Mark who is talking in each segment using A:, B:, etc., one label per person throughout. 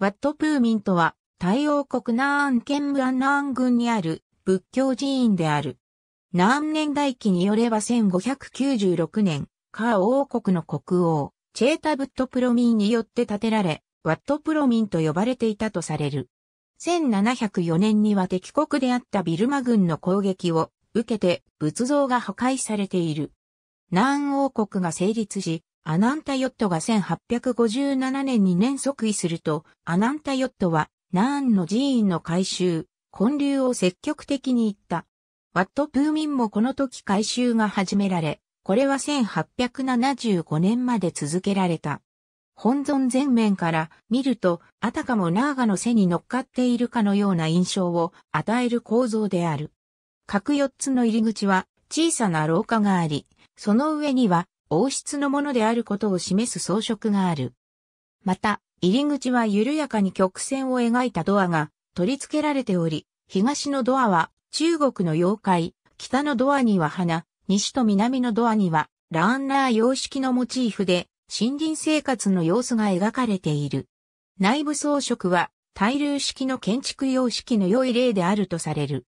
A: ワットプーミンとは、太陽国南安県ムアンナン郡にある仏教寺院である。南年代記によれば1596年、カー王国の国王、チェータ・ブット・プロミンによって建てられ、ワット・プロミンと呼ばれていたとされる。1704年には敵国であったビルマ軍の攻撃を受けて仏像が破壊されている。南王国が成立し、アナンタヨットが1857年に年即位すると、アナンタヨットは、ナーンの寺院の改修、建立を積極的に行った。ワット・プーミンもこの時改修が始められ、これは1875年まで続けられた。本尊全面から見ると、あたかもナーガの背に乗っかっているかのような印象を与える構造である。各四つの入り口は小さな廊下があり、その上には王室のものであることを示す装飾がある。また、入り口は緩やかに曲線を描いたドアが取り付けられており、東のドアは中国の妖怪、北のドアには花、西と南のドアにはランナー様式のモチーフで森林生活の様子が描かれている。内部装飾は対流式の建築様式の良い例であるとされる。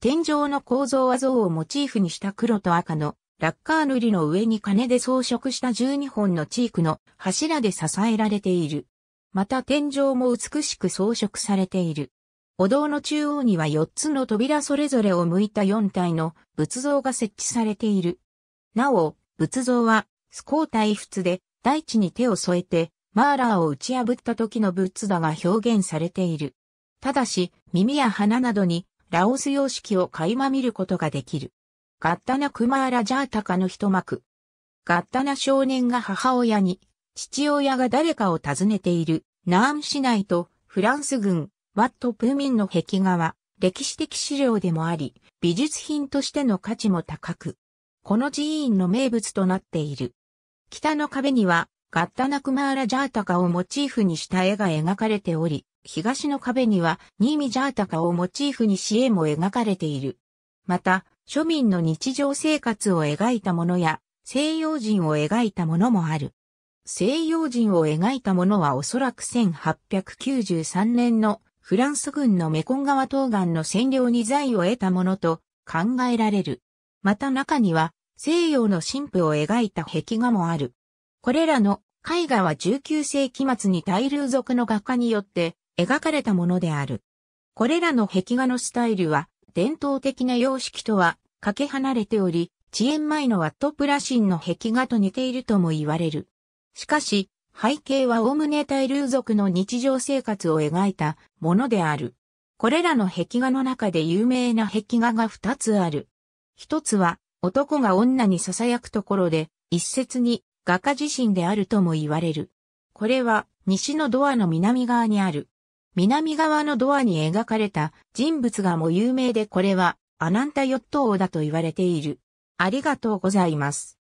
A: 天井の構造は像をモチーフにした黒と赤のラッカー塗りの上に金で装飾した12本のチークの柱で支えられている。また天井も美しく装飾されている。お堂の中央には4つの扉それぞれを向いた4体の仏像が設置されている。なお、仏像は、スコー体仏で、大地に手を添えて、マーラーを打ち破った時の仏陀が表現されている。ただし、耳や鼻などに、ラオス様式を垣間見ることができる。ガッタナ・クマーラ・ジャータカの一幕。ガッタナ少年が母親に、父親が誰かを訪ねている、ナーン市内とフランス軍、ワット・プーミンの壁画は、歴史的資料でもあり、美術品としての価値も高く、この寺院の名物となっている。北の壁には、ガッタナクマーラ・ジャータカをモチーフにした絵が描かれており、東の壁には、ニーミ・ジャータカをモチーフにし絵も描かれている。また、庶民の日常生活を描いたものや、西洋人を描いたものもある。西洋人を描いたものはおそらく1893年のフランス軍のメコン川東岸の占領に財を得たものと考えられる。また中には西洋の神父を描いた壁画もある。これらの絵画は19世紀末に大流族の画家によって描かれたものである。これらの壁画のスタイルは伝統的な様式とはかけ離れており、遅延前のワットプラシンの壁画と似ているとも言われる。しかし、背景はオムネねタイルー族の日常生活を描いたものである。これらの壁画の中で有名な壁画が二つある。一つは、男が女に囁くところで、一説に画家自身であるとも言われる。これは、西のドアの南側にある。南側のドアに描かれた人物画も有名でこれはアナンタヨット王だと言われている。ありがとうございます。